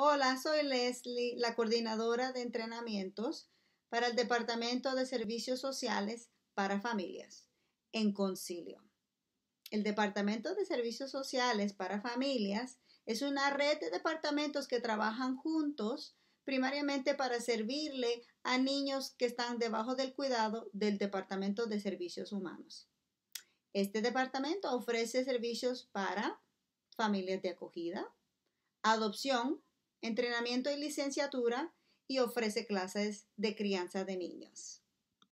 Hola, soy Leslie, la coordinadora de entrenamientos para el Departamento de Servicios Sociales para Familias en Concilio. El Departamento de Servicios Sociales para Familias es una red de departamentos que trabajan juntos primariamente para servirle a niños que están debajo del cuidado del Departamento de Servicios Humanos. Este departamento ofrece servicios para familias de acogida, adopción, entrenamiento y licenciatura y ofrece clases de crianza de niños.